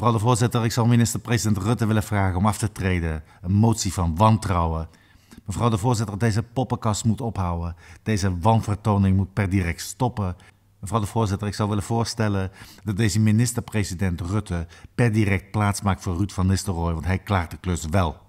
Mevrouw de voorzitter, ik zal minister-president Rutte willen vragen om af te treden. Een motie van wantrouwen. Mevrouw de voorzitter, deze poppenkast moet ophouden. Deze wanvertoning moet per direct stoppen. Mevrouw de voorzitter, ik zou willen voorstellen dat deze minister-president Rutte per direct plaatsmaakt voor Ruud van Nistelrooy, want hij klaart de klus wel.